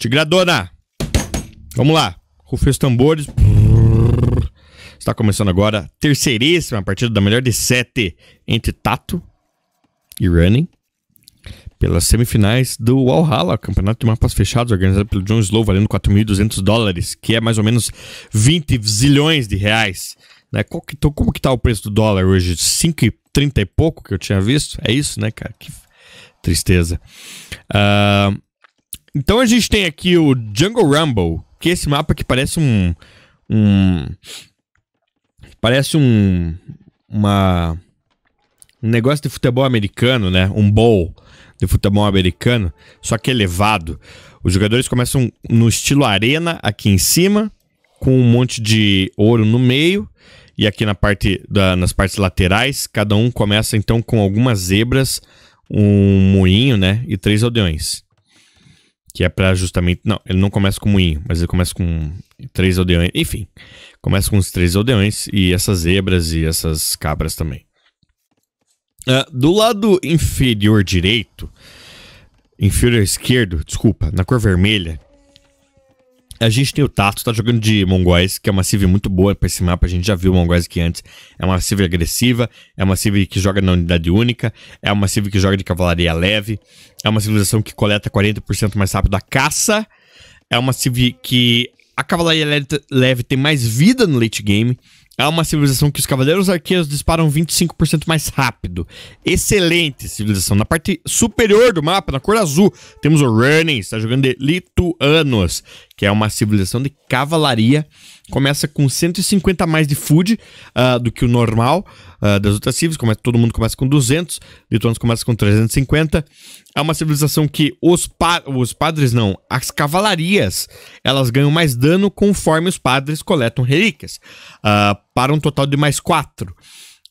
Tigradona! Vamos lá. Rufem tambores. Está começando agora a terceiríssima partida da melhor de sete entre Tato e Running. Pelas semifinais do Walhalla, campeonato de mapas fechados organizado pelo John Slow, valendo 4.200 dólares, que é mais ou menos 20 zilhões de reais. Né? Que, então, como que tá o preço do dólar hoje? 5,30 e pouco que eu tinha visto? É isso, né, cara? Que tristeza. Uh, então a gente tem aqui o Jungle Rumble, que é esse mapa que parece um. um parece um. Uma, um negócio de futebol americano, né? Um bowl de futebol americano, só que elevado. Os jogadores começam no estilo arena aqui em cima, com um monte de ouro no meio e aqui na parte da, nas partes laterais, cada um começa então com algumas zebras, um moinho, né, e três aldeões. Que é para justamente. Não, ele não começa com moinho, mas ele começa com três aldeões. Enfim, começa com os três aldeões e essas zebras e essas cabras também. Uh, do lado inferior direito, inferior esquerdo, desculpa, na cor vermelha, a gente tem o Tato, tá jogando de Mongóis, que é uma civ muito boa pra esse mapa, a gente já viu Mongóis aqui antes. É uma civ agressiva, é uma civ que joga na unidade única, é uma civ que joga de cavalaria leve, é uma civilização que coleta 40% mais rápido a caça, é uma civ que a cavalaria leve tem mais vida no late game, é uma civilização que os cavaleiros arqueiros disparam 25% mais rápido. Excelente civilização. Na parte superior do mapa, na cor azul, temos o Running, está jogando de Lituanos, que é uma civilização de cavalaria começa com 150 mais de food uh, do que o normal uh, das outras civils. Começa, todo mundo começa com 200, Lituanos começa com 350. É uma civilização que os, pa os padres, não, as cavalarias, elas ganham mais dano conforme os padres coletam relíquias, uh, para um total de mais 4.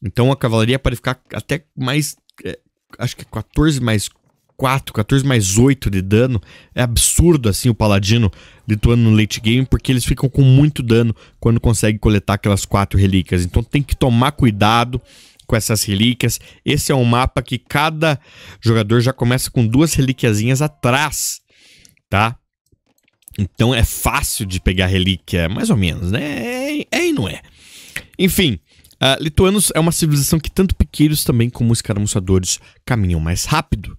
Então a cavalaria pode ficar até mais. É, acho que 14 mais 4, 14 mais 8 de dano. É absurdo assim o paladino lituano no late game, porque eles ficam com muito dano quando conseguem coletar aquelas quatro relíquias. Então tem que tomar cuidado com essas relíquias. Esse é um mapa que cada jogador já começa com duas relíquiazinhas atrás, tá? Então é fácil de pegar relíquia, mais ou menos, né? É, é e não é. Enfim, uh, lituanos é uma civilização que tanto piqueiros também como escaramuçadores caminham mais rápido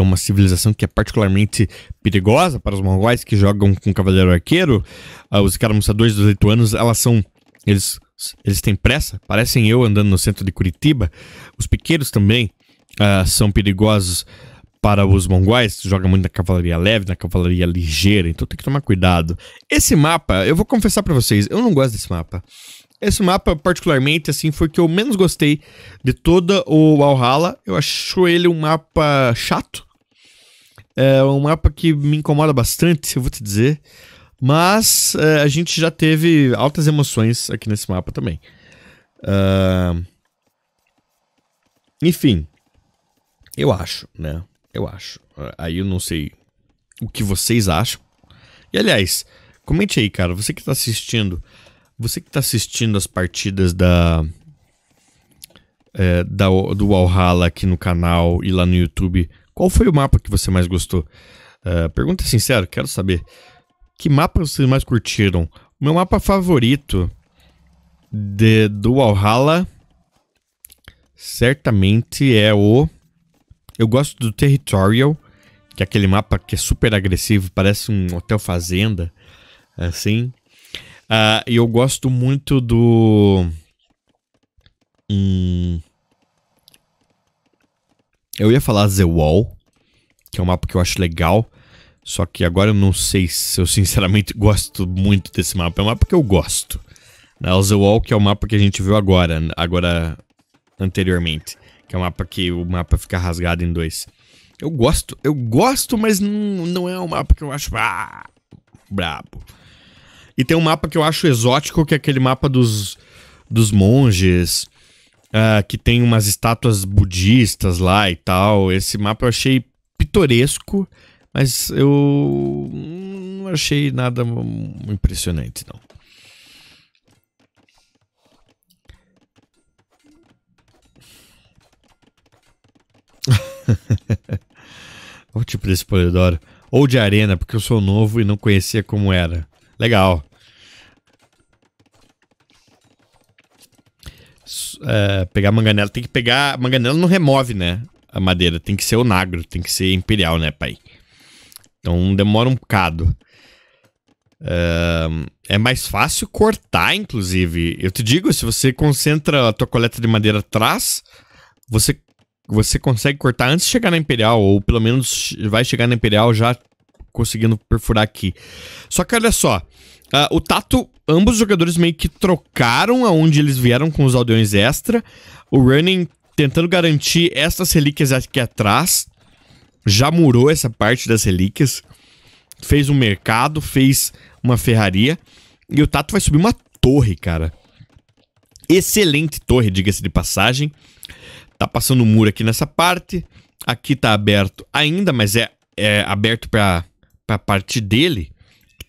é uma civilização que é particularmente perigosa para os mongóis que jogam com cavaleiro arqueiro. Uh, os escaramuçadores dos lituanos, elas são. Eles, eles têm pressa, parecem eu andando no centro de Curitiba. Os piqueiros também uh, são perigosos para os mongóis, joga muito na cavalaria leve, na cavalaria ligeira, então tem que tomar cuidado. Esse mapa, eu vou confessar para vocês, eu não gosto desse mapa. Esse mapa, particularmente, assim, foi o que eu menos gostei de toda o Valhalla. Eu acho ele um mapa chato, é um mapa que me incomoda bastante, eu vou te dizer. Mas é, a gente já teve altas emoções aqui nesse mapa também. Uh... Enfim, eu acho, né? Eu acho. Aí eu não sei o que vocês acham. E aliás, comente aí, cara, você que tá assistindo, você que tá assistindo as partidas da, é, da do Valhalla aqui no canal e lá no YouTube, qual foi o mapa que você mais gostou? Uh, pergunta sincera, quero saber. Que mapa vocês mais curtiram? O meu mapa favorito de, do Valhalla certamente é o. Eu gosto do Territorial, que é aquele mapa que é super agressivo, parece um hotel fazenda, assim. Uh, e eu gosto muito do. Hum, eu ia falar The Wall, que é um mapa que eu acho legal. Só que agora eu não sei se eu sinceramente gosto muito desse mapa. É um mapa que eu gosto. Né? O The Wall, que é o mapa que a gente viu agora, agora anteriormente. Que é um mapa que o mapa fica rasgado em dois. Eu gosto, eu gosto, mas não, não é um mapa que eu acho ah, brabo. E tem um mapa que eu acho exótico, que é aquele mapa dos, dos monges uh, que tem umas estátuas budistas lá e tal. Esse mapa eu achei pitoresco, mas eu não achei nada impressionante, não. Volte para esse Polidoro. Ou de arena, porque eu sou novo e não conhecia como era. Legal. é, pegar manganela. Tem que pegar. Manganela não remove, né? A madeira. Tem que ser o nagro. Tem que ser imperial, né, pai? Então demora um bocado. É, é mais fácil cortar, inclusive. Eu te digo, se você concentra a tua coleta de madeira atrás, você, você consegue cortar antes de chegar na Imperial, ou pelo menos vai chegar na Imperial já conseguindo perfurar aqui. Só que olha só, Uh, o Tato, ambos os jogadores meio que trocaram aonde eles vieram com os aldeões extra. O Running tentando garantir essas relíquias aqui atrás. Já murou essa parte das relíquias. Fez um mercado, fez uma ferraria. E o Tato vai subir uma torre, cara. Excelente torre, diga-se de passagem. Tá passando um muro aqui nessa parte. Aqui tá aberto ainda, mas é, é aberto pra, pra parte dele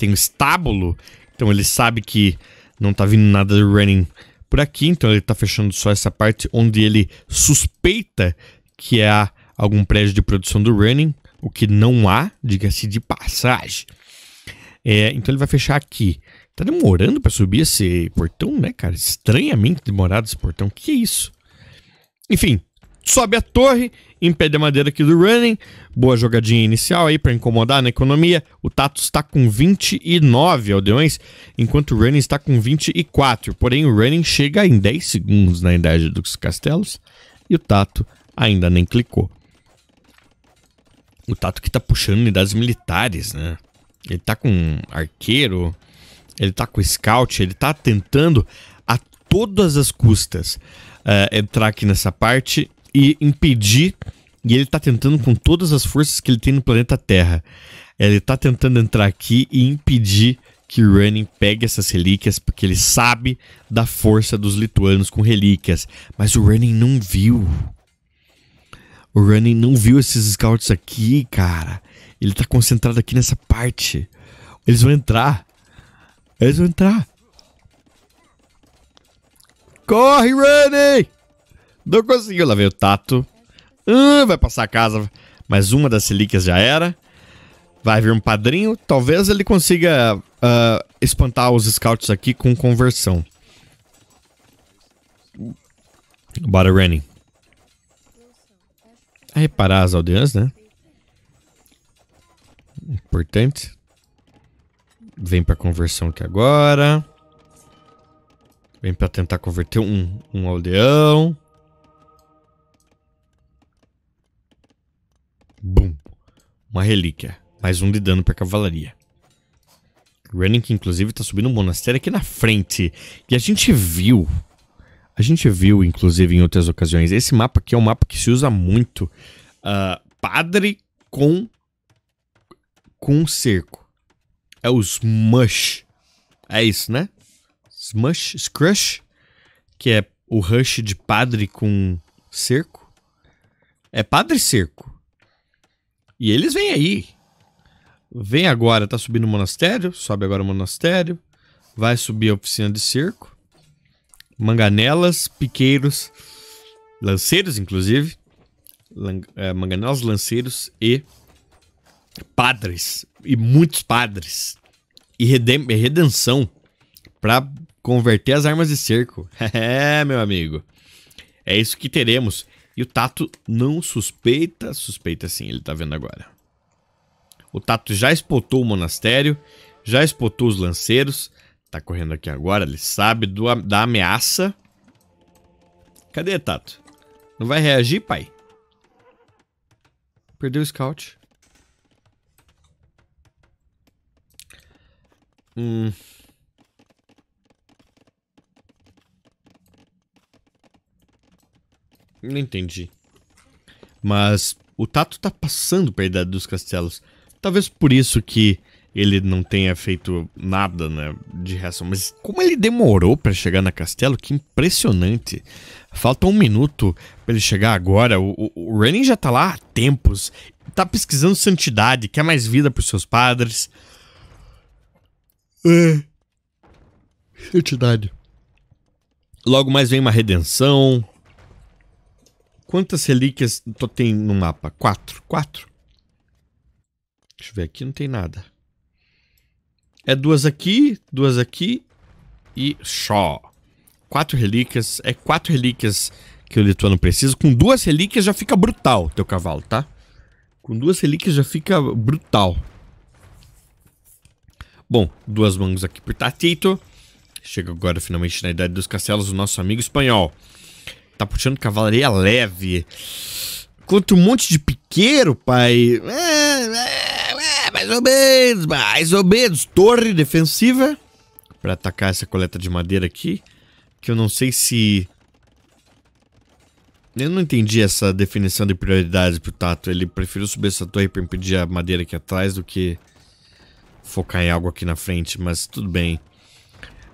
tem um estábulo, então ele sabe que não tá vindo nada do Running por aqui, então ele tá fechando só essa parte onde ele suspeita que há algum prédio de produção do Running, o que não há, diga-se de passagem. É, então ele vai fechar aqui. Tá demorando para subir esse portão, né, cara? Estranhamente demorado esse portão. Que é isso? Enfim, sobe a torre, impede a madeira aqui do running. Boa jogadinha inicial aí para incomodar na economia. O tato está com 29 aldeões, enquanto o running está com 24. Porém, o running chega em 10 segundos na idade dos castelos e o Tato ainda nem clicou. O Tato que está puxando unidades militares, né? Ele está com arqueiro, ele está com scout, ele está tentando a todas as custas uh, entrar aqui nessa parte e impedir. E ele está tentando com todas as forças que ele tem no planeta Terra. Ele está tentando entrar aqui e impedir que Running pegue essas relíquias, porque ele sabe da força dos lituanos com relíquias. Mas o Running não viu. O Running não viu esses scouts aqui, cara. Ele tá concentrado aqui nessa parte. Eles vão entrar. Eles vão entrar. Corre, Running! Não conseguiu. Lá veio o Tato. Ah, vai passar a casa. Mas uma das relíquias já era. Vai vir um padrinho. Talvez ele consiga uh, espantar os scouts aqui com conversão. Bora, Renny. A é reparar as aldeãs, né? Importante. Vem pra conversão aqui agora. Vem pra tentar converter um, um aldeão. Bum. Uma relíquia. Mais um de dano pra cavalaria. Running, que inclusive tá subindo um monastério aqui na frente. E a gente viu... A gente viu, inclusive, em outras ocasiões. Esse mapa aqui é um mapa que se usa muito. Uh, padre com... Com cerco. É o Smush. É isso, né? Smush, Scrush. Que é o rush de padre com cerco. É padre cerco. E eles vêm aí. Vem agora, tá subindo o monastério, sobe agora o monastério, vai subir a oficina de circo, manganelas, piqueiros, lanceiros, inclusive, Lan é, manganelas, lanceiros e padres, e muitos padres, e redem redenção para converter as armas de cerco. é, meu amigo. É isso que teremos. E o Tato não suspeita, suspeita sim, ele tá vendo agora. O Tato já espotou o monastério, já espotou os lanceiros, tá correndo aqui agora, ele sabe do, da ameaça. Cadê, Tato? Não vai reagir, pai? Perdeu o scout. Hum... Não entendi. Mas o Tato tá passando pra idade dos castelos. Talvez por isso que ele não tenha feito nada né, de reação. Mas como ele demorou para chegar na Castelo, que impressionante. Falta um minuto para ele chegar agora. O, o, o Renin já tá lá há tempos. Tá pesquisando santidade, quer mais vida pros seus padres. É. Santidade. Logo mais vem uma redenção. Quantas relíquias tu tem no mapa? Quatro. Quatro. Deixa eu ver aqui, não tem nada. É duas aqui, duas aqui e só. Quatro relíquias. É quatro relíquias que o lituano precisa. Com duas relíquias já fica brutal teu cavalo, tá? Com duas relíquias já fica brutal. Bom, duas mangos aqui por Tatito. Chega agora finalmente na Idade dos Castelos o nosso amigo espanhol. Tá puxando cavalaria leve. Contra um monte de piqueiro, pai. É, é, é, mais ou menos, mais ou menos. Torre defensiva. Pra atacar essa coleta de madeira aqui. Que eu não sei se... Eu não entendi essa definição de prioridade pro Tato. Ele preferiu subir essa torre pra impedir a madeira aqui atrás do que focar em algo aqui na frente, mas tudo bem.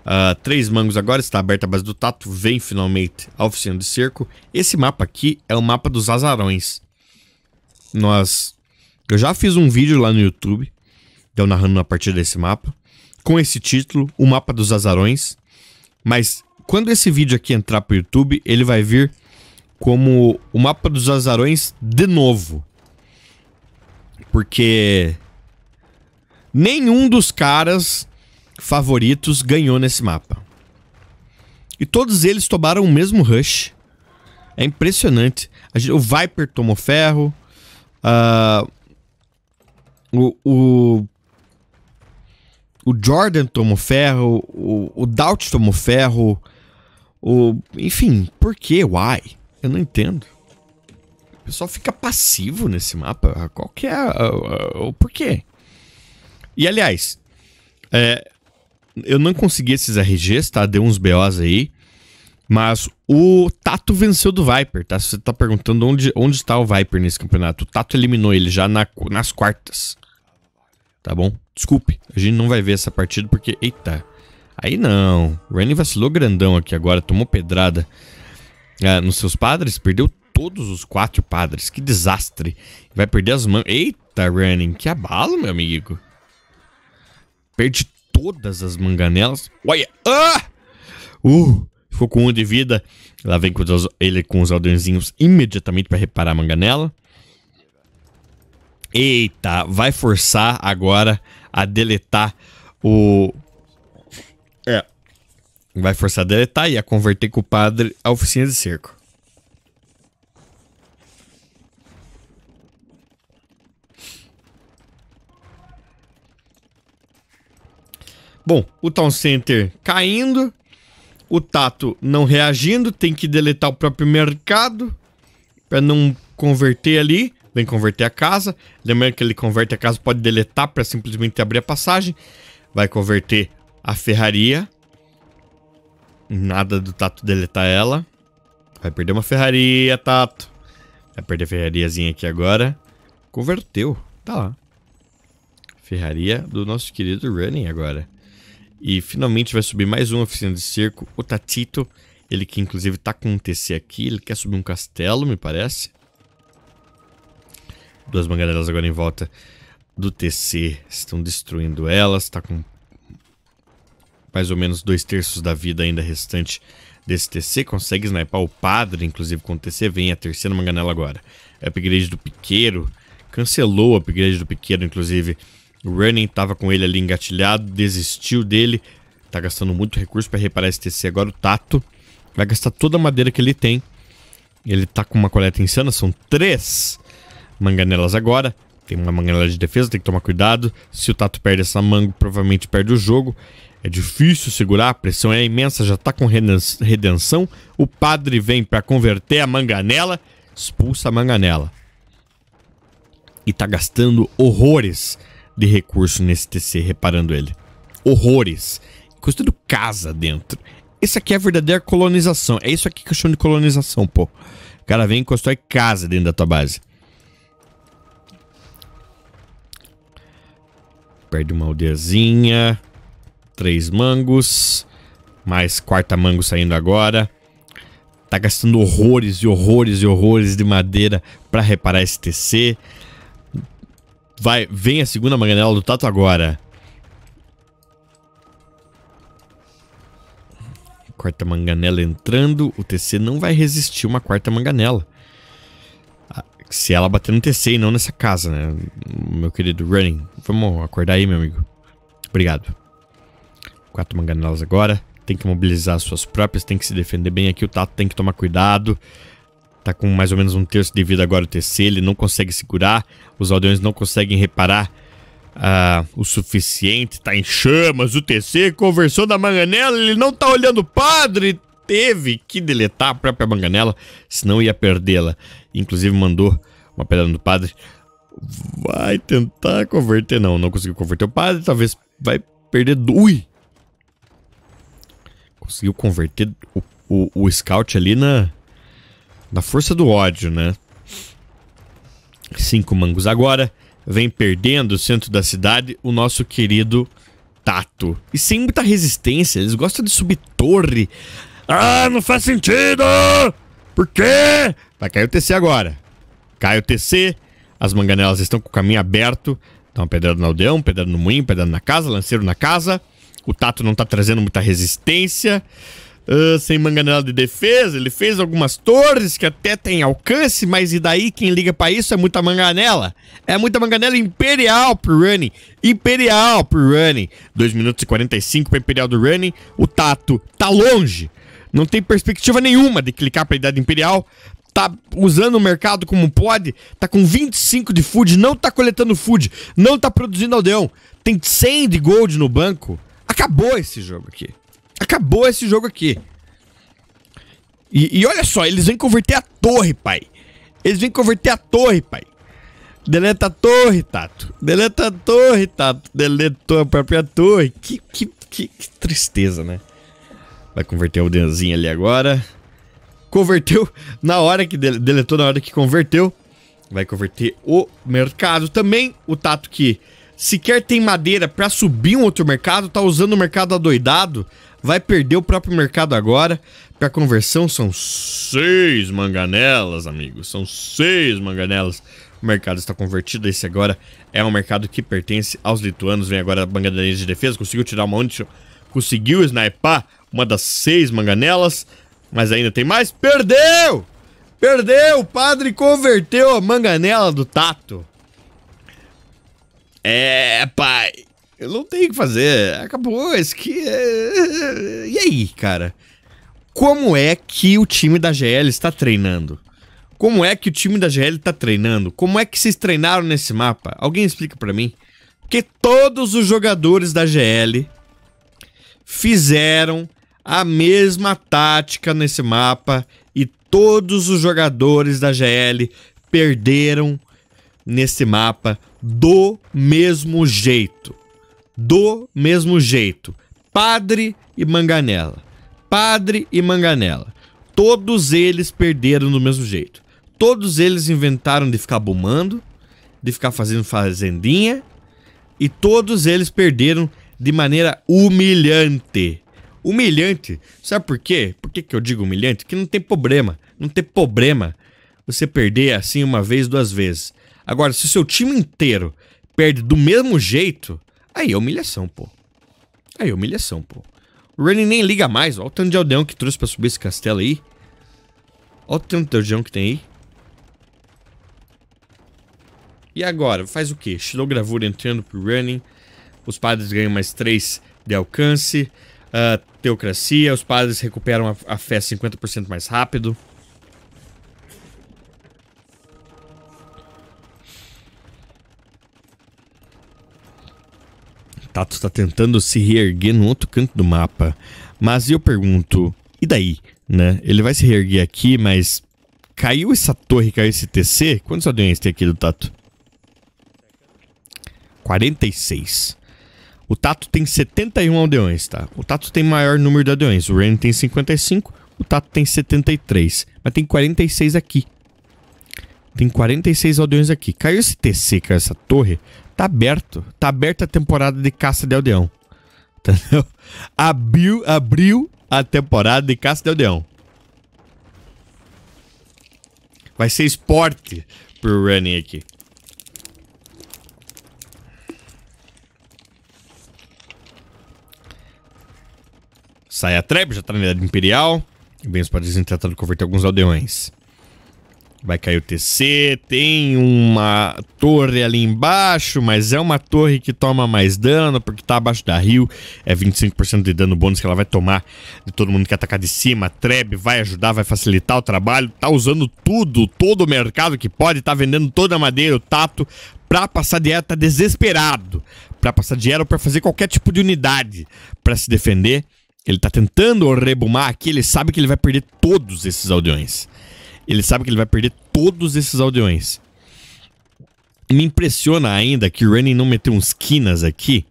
Uh, três mangos agora, está aberta a base do Tato, vem finalmente a oficina de cerco. Esse mapa aqui é o mapa dos azarões. Nós... Eu já fiz um vídeo lá no YouTube, eu narrando a partir desse mapa, com esse título, o mapa dos azarões. Mas quando esse vídeo aqui entrar para o YouTube, ele vai vir como o mapa dos azarões de novo. Porque nenhum dos caras favoritos ganhou nesse mapa. E todos eles tomaram o mesmo rush. É impressionante. o Viper tomou ferro. Uh, o, o, o, Jordan tomou ferro. O, o Doubt tomou ferro. O, enfim, por que? Why? Eu não entendo. O pessoal fica passivo nesse mapa. Qual que é o porquê? E aliás, é, eu não consegui esses RGs, tá? Deu uns BOs aí. Mas o Tato venceu do Viper, tá? Se você tá perguntando onde, onde está o Viper nesse campeonato, o Tato eliminou ele já na, nas quartas. Tá bom? Desculpe, a gente não vai ver essa partida porque. Eita! Aí não. O Rennie vacilou grandão aqui agora, tomou pedrada é, nos seus padres, perdeu todos os quatro padres. Que desastre. Vai perder as mãos. Eita, Rennie, que abalo, meu amigo. Perdi todas as manganelas. Olha! Ah! Uh! Ficou com um de vida. Lá vem com os, ele com os aldeõezinhos imediatamente para reparar a manganela. Eita, vai forçar agora a deletar o. É. Vai forçar a deletar e a converter com o padre a oficina de cerco. Bom, o Town Center caindo, o Tato não reagindo, tem que deletar o próprio mercado para não converter ali. Vem converter a casa. Lembrando que ele converte a casa, pode deletar para simplesmente abrir a passagem. Vai converter a ferraria. Nada do Tato deletar ela. Vai perder uma ferraria, Tato. Vai perder a ferrariazinha aqui agora. Converteu. Tá lá. Ferraria do nosso querido Running agora. E finalmente vai subir mais uma oficina de cerco, o Tatito. Ele que inclusive tá com um TC aqui, ele quer subir um castelo, me parece. Duas manganelas agora em volta do TC estão destruindo elas. Tá com mais ou menos dois terços da vida ainda restante desse TC. Consegue sniper o padre, inclusive, com o TC. Vem a terceira manganela agora. É upgrade do piqueiro. Cancelou o upgrade do piqueiro, inclusive o Running estava com ele ali engatilhado, desistiu dele. Tá gastando muito recurso para reparar esse TC agora. O Tato vai gastar toda a madeira que ele tem. Ele tá com uma coleta insana, são três manganelas agora. Tem uma manganela de defesa, tem que tomar cuidado. Se o Tato perde essa manga, provavelmente perde o jogo. É difícil segurar, a pressão é imensa, já tá com redenção. O padre vem para converter a manganela, expulsa a manganela. E tá gastando horrores de recurso nesse TC, reparando ele. Horrores. Construindo casa dentro. Isso aqui é a verdadeira colonização. É isso aqui que eu chamo de colonização, pô. O cara vem e constrói casa dentro da tua base. Perde uma aldeiazinha. Três mangos. Mais quarta mango saindo agora. Tá gastando horrores e horrores e horrores de madeira para reparar esse TC. Vai, vem a segunda manganela do Tato agora. Quarta manganela entrando. O TC não vai resistir uma quarta manganela. Ah, se ela bater no TC e não nessa casa, né? Meu querido Running. Vamos acordar aí, meu amigo. Obrigado. Quatro manganelas agora. Tem que mobilizar suas próprias, tem que se defender bem aqui. O Tato tem que tomar cuidado. Tá com mais ou menos um terço de vida agora o TC, ele não consegue segurar, os aldeões não conseguem reparar ah, o suficiente, tá em chamas, o TC conversou da manganela, ele não tá olhando o padre, teve que deletar a própria manganela, senão ia perdê-la. Inclusive mandou uma pedra no padre, vai tentar converter, não, não conseguiu converter o padre, talvez vai perder, ui! Conseguiu converter o, o, o scout ali na, na força do ódio, né? Cinco mangos. Agora vem perdendo o centro da cidade o nosso querido Tato. E sem muita resistência, eles gostam de subir torre. Ah, não faz sentido! Por quê? Vai cair o TC agora. Cai o TC, as manganelas estão com o caminho aberto. Dá uma pedrada no aldeão, pedrada no moinho, pedrada na casa, lanceiro na casa. O Tato não tá trazendo muita resistência uh, sem manganela de defesa, ele fez algumas torres que até tem alcance, mas e daí quem liga para isso é muita manganela. É muita manganela imperial pro running, imperial pro running. 2 minutos e 45 para imperial do running, o Tato tá longe. Não tem perspectiva nenhuma de clicar para idade imperial, tá usando o mercado como pode, tá com 25 de food, não tá coletando food, não tá produzindo aldeão, tem 100 de gold no banco. Acabou esse jogo aqui. Acabou esse jogo aqui. E, e, olha só, eles vêm converter a torre, pai. Eles vêm converter a torre, pai. Deleta a torre, Tato. Deleta a torre, Tato. Deletou a própria torre. Que, que, que, que tristeza, né? Vai converter o Denzinho ali agora. Converteu na hora que... Dele, deletou na hora que converteu. Vai converter o mercado também. O Tato que sequer tem madeira para subir um outro mercado, tá usando o mercado adoidado, vai perder o próprio mercado agora. Para conversão são seis manganelas, amigos, são seis manganelas. O mercado está convertido, esse agora é um mercado que pertence aos lituanos. Vem agora a manganelinha de defesa, conseguiu tirar uma onde conseguiu sniper uma das seis manganelas, mas ainda tem mais, perdeu! Perdeu! O padre converteu a manganela do Tato. É, pai, eu não tenho o que fazer. Acabou, isso aqui. É... E aí, cara? Como é que o time da GL está treinando? Como é que o time da GL está treinando? Como é que vocês treinaram nesse mapa? Alguém explica para mim? Porque todos os jogadores da GL fizeram a mesma tática nesse mapa e todos os jogadores da GL perderam nesse mapa do mesmo jeito. Do mesmo jeito. Padre e Manganela. Padre e Manganela. Todos eles perderam do mesmo jeito. Todos eles inventaram de ficar bumando de ficar fazendo fazendinha, e todos eles perderam de maneira humilhante. Humilhante. Sabe por quê? Por que, que eu digo humilhante? Que não tem problema. Não tem problema você perder assim uma vez, duas vezes. Agora, se o seu time inteiro perde do mesmo jeito, aí é humilhação, pô. Aí é humilhação, pô. O Rennie nem liga mais. Olha o tanto de aldeão que trouxe pra subir esse castelo aí. Olha o tanto de aldeão que tem aí. E agora, faz o quê? Estilogravura entrando pro running. Os padres ganham mais 3 de alcance. Uh, teocracia, os padres recuperam a, a fé 50% mais rápido. Tato está tentando se reerguer no outro canto do mapa. Mas eu pergunto, e daí? Né? Ele vai se reerguer aqui, mas caiu essa torre, caiu esse TC? Quantos aldeões tem aqui do Tato? 46. O Tato tem 71 aldeões, tá? O Tato tem maior número de aldeões. O Ren tem 55, o Tato tem 73. Mas tem 46 aqui. Tem 46 aldeões aqui. Caiu esse TC, caiu essa torre. Tá aberto. Tá aberta a temporada de caça de aldeão. Entendeu? Abriu, abriu a temporada de caça de aldeão. Vai ser esporte pro running aqui. Sai a trap, já tá na idade imperial. Bem, os padres têm converter alguns aldeões. Vai cair o TC, tem uma torre ali embaixo, mas é uma torre que toma mais dano, porque tá abaixo da rio, é 25% de dano bônus que ela vai tomar de todo mundo que atacar de cima. Treb vai ajudar, vai facilitar o trabalho, tá usando tudo, todo o mercado que pode, tá vendendo toda a madeira, o tato, pra passar de era, tá desesperado pra passar de era ou pra fazer qualquer tipo de unidade para se defender. Ele tá tentando rebumar aqui, ele sabe que ele vai perder todos esses aldeões. Ele sabe que ele vai perder todos esses aldeões. Me impressiona ainda que o Rennie não meteu uns quinas aqui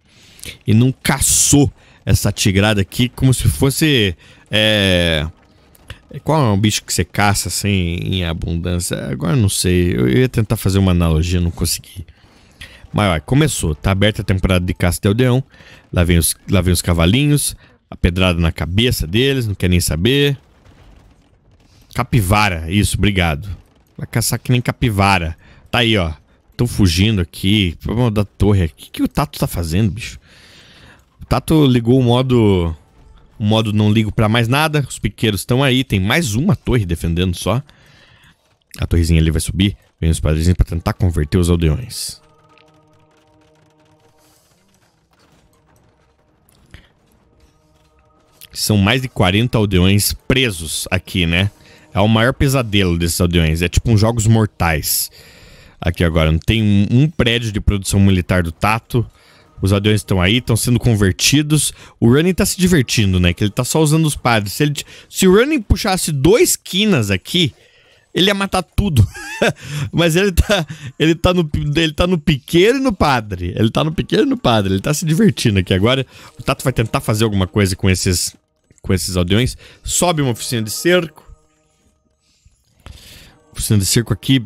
e não caçou essa tigrada aqui como se fosse. É... é qual é um bicho que você caça assim em abundância? Agora não sei. Eu ia tentar fazer uma analogia, não consegui. Mas olha, começou. Tá aberta a temporada de caça de aldeão. Lá vem os, lá vem os cavalinhos. A pedrada na cabeça deles, não quer nem saber. Capivara, isso, obrigado. Vai caçar que nem capivara. Tá aí, ó. Tão fugindo aqui. Problema da torre. O que, que o Tato tá fazendo, bicho? O Tato ligou o modo... O modo não ligo para mais nada. Os piqueiros estão aí. Tem mais uma torre defendendo só. A torrezinha ali vai subir. Vem os padrezinhos para tentar converter os aldeões. São mais de 40 aldeões presos aqui, né? É o maior pesadelo desses aldeões. É tipo uns jogos mortais. Aqui agora. Tem um, um prédio de produção militar do Tato. Os aldeões estão aí, estão sendo convertidos. O Running tá se divertindo, né? Que ele tá só usando os padres. Se, ele, se o Running puxasse dois quinas aqui, ele ia matar tudo. Mas ele tá, ele, tá no, ele tá no piqueiro e no padre. Ele tá no piqueiro e no padre. Ele tá se divertindo aqui. Agora o Tato vai tentar fazer alguma coisa com esses, com esses aldeões. Sobe uma oficina de cerco piscina de cerco aqui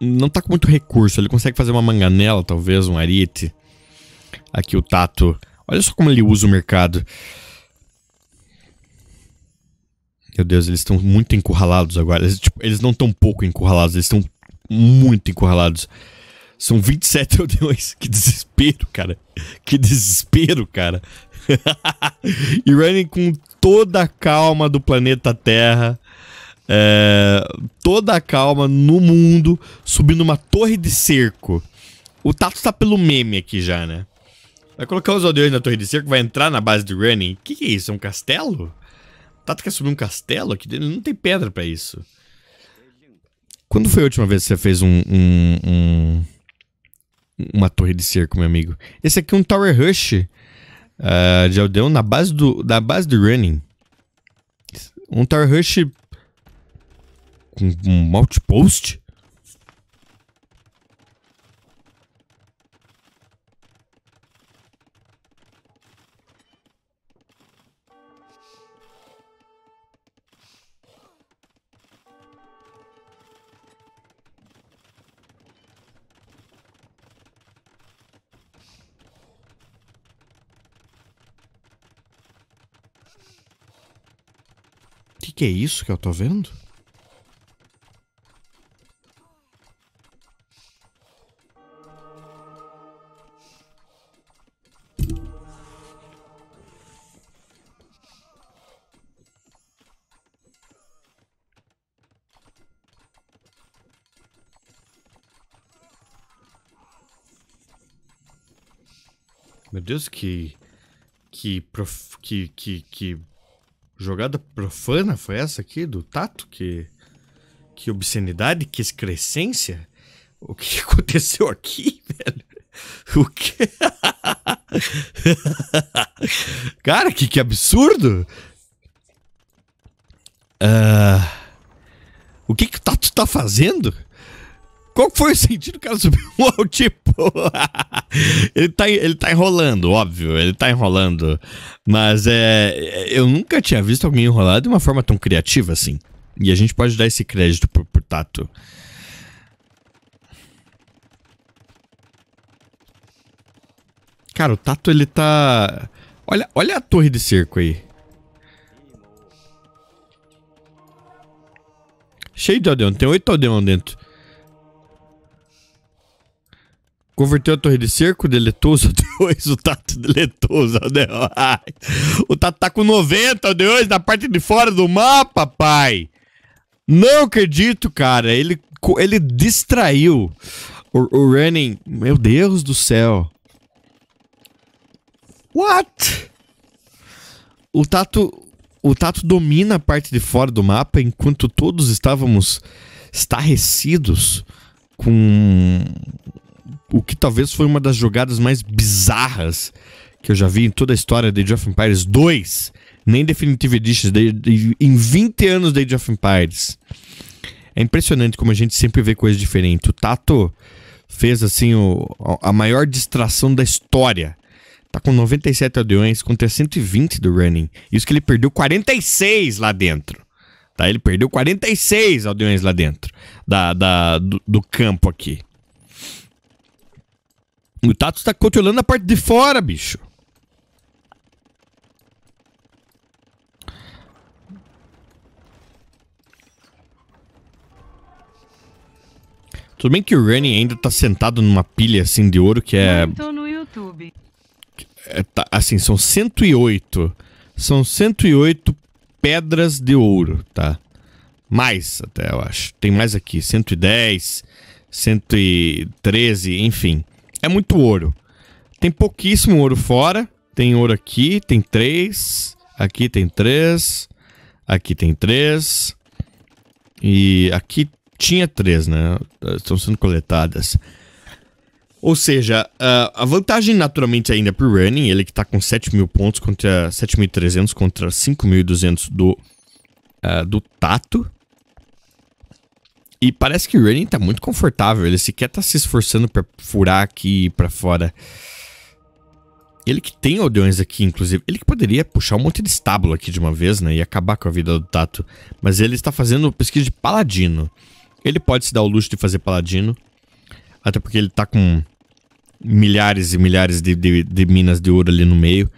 não tá com muito recurso. Ele consegue fazer uma manganela, talvez, um arite. Aqui o Tato. Olha só como ele usa o mercado. Meu Deus, eles estão muito encurralados agora. Eles, tipo, eles não estão pouco encurralados, eles estão muito encurralados. São 27 aldeões. Que desespero, cara. Que desespero, cara. e Running com toda a calma do planeta Terra é, toda a calma no mundo, subindo uma torre de cerco. O Tato tá pelo meme aqui já, né? Vai colocar os aldeões na torre de cerco, vai entrar na base do Running. O que, que, é isso? É um castelo? O Tato quer subir um castelo aqui dentro? Não tem pedra para isso. Quando foi a última vez que você fez um, um, um, uma torre de cerco, meu amigo? Esse aqui é um Tower Rush uh, de aldeão na base do, da base do Running. Um Tower Rush com um outpost? que é isso que eu tô vendo? Meu Deus, que. Que, prof, que, que, que jogada profana foi essa aqui do Tato? Que, que obscenidade, que excrescência? O que aconteceu aqui, velho? O que? Cara, que, que absurdo! Uh, o que, que o Tato tá fazendo? Qual foi o sentido que ela subiu um tipo? ele, tá, ele tá enrolando, óbvio, ele tá enrolando. Mas é. Eu nunca tinha visto alguém enrolar de uma forma tão criativa assim. E a gente pode dar esse crédito pro, pro Tato. Cara, o Tato ele tá. Olha, olha a torre de cerco aí. Cheio de aldeão, tem oito aldeões dentro. Converteu a torre de cerco, deletou os aldeões, o Tato deletou os aldeões. O Tato tá com 90 aldeões na parte de fora do mapa, pai. Não acredito, cara. Ele, ele distraiu o, o Running. Meu Deus do céu. What? O Tato, o Tato domina a parte de fora do mapa enquanto todos estávamos estarrecidos com o que talvez foi uma das jogadas mais bizarras que eu já vi em toda a história de Age of Empires 2, nem Definitive Edition, de, de, em 20 anos de Age of Empires. É impressionante como a gente sempre vê coisas diferentes. O Tato fez assim o, a maior distração da história. Tá com 97 aldeões contra 120 do running. Isso que ele perdeu 46 lá dentro. Tá? Ele perdeu 46 aldeões lá dentro da, da do, do campo aqui. O Tato está controlando a parte de fora, bicho. Tudo bem que o Renny ainda tá sentado numa pilha assim de ouro que é. Tô então, no YouTube. É, tá, assim, são 108. São 108 pedras de ouro, tá? Mais até, eu acho. Tem mais aqui, 110, 113, enfim é muito ouro. Tem pouquíssimo ouro fora. Tem ouro aqui, tem três. Aqui tem três. Aqui tem três. E aqui tinha três, né? Estão sendo coletadas. Ou seja, a vantagem naturalmente ainda é pro Running, ele que tá com 7.000 mil pontos contra 7.300 contra 5.200 do, uh, do Tato. E parece que o Renin tá muito confortável. Ele sequer tá se esforçando pra furar aqui pra fora. Ele que tem aldeões aqui, inclusive. Ele que poderia puxar um monte de estábulo aqui de uma vez, né? E acabar com a vida do Tato. Mas ele está fazendo pesquisa de paladino. Ele pode se dar o luxo de fazer paladino. Até porque ele tá com milhares e milhares de, de, de minas de ouro ali no meio.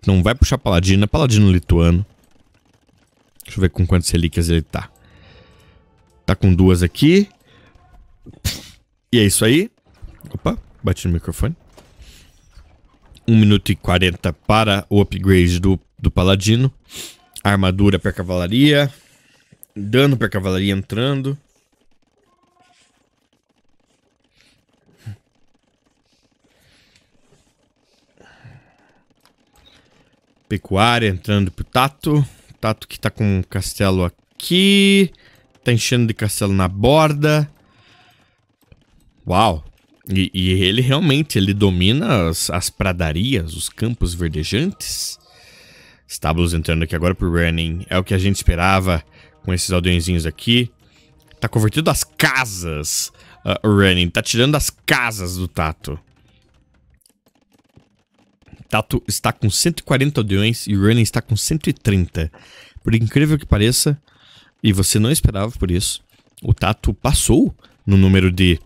Então vai puxar paladino. É paladino lituano. Deixa eu ver com quantas relíquias ele tá. Tá com duas aqui. E é isso aí. Opa, bati no microfone. 1 minuto e 40 para o upgrade do, do paladino. Armadura para cavalaria. Dano para cavalaria entrando. Pecuária entrando pro Tato. Tato que tá com um castelo aqui. Tá enchendo de castelo na borda. Uau! E, e ele realmente, ele domina as, as, pradarias, os campos verdejantes. Estábulos entrando aqui agora pro Running É o que a gente esperava com esses aldeõezinhos aqui. Tá convertido as casas, uh, Running. Tá tirando as casas do Tato. Tato está com 140 aldeões e Running está com 130. Por incrível que pareça, e você não esperava por isso, o Tato passou no número de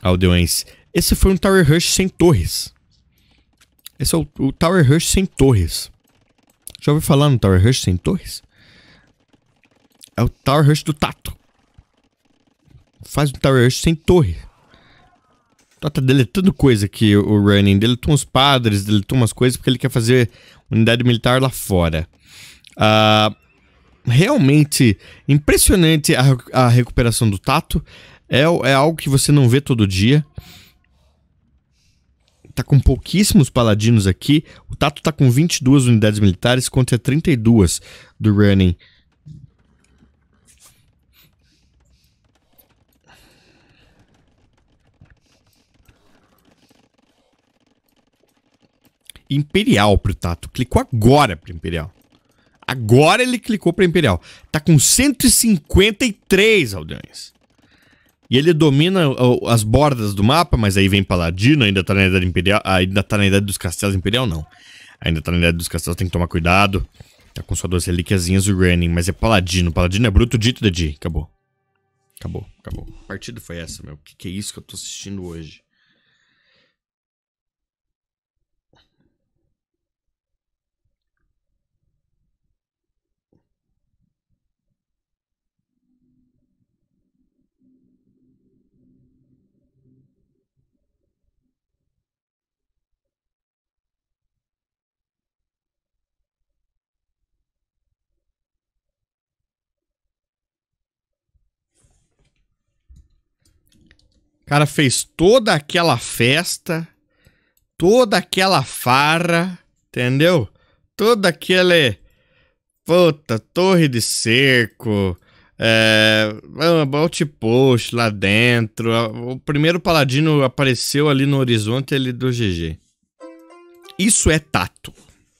aldeões. Esse foi um Tower Rush sem torres. Esse é o, o Tower Rush sem torres. Já ouviu falar no Tower Rush sem torres? É o Tower Rush do Tato. Faz um Tower Rush sem torre. Tá, tá deletando coisa aqui, o Running. Deletou uns padres, deletou umas coisas, porque ele quer fazer unidade militar lá fora. Ah, realmente impressionante a, a recuperação do tato. É, é algo que você não vê todo dia. Tá com pouquíssimos paladinos aqui. O Tato tá com 22 unidades militares contra 32 do Running. Imperial pro Tato. Clicou agora pro Imperial. Agora ele clicou para Imperial. Tá com 153 aldeões. E ele domina as bordas do mapa, mas aí vem Paladino, ainda tá na idade imperial, ah, ainda tá na idade dos castelos imperial não. Ainda tá na idade dos castelos, tem que tomar cuidado. Tá com só duas relíquiazinhas o Granning, mas é Paladino. Paladino é bruto dito de acabou. Acabou, acabou. A partida foi essa, meu. O que, que é isso que eu tô assistindo hoje? cara fez toda aquela festa, toda aquela farra, entendeu? toda aquele. Puta, torre de cerco, é, outpost lá dentro. O primeiro paladino apareceu ali no horizonte ele do GG. Isso é tato.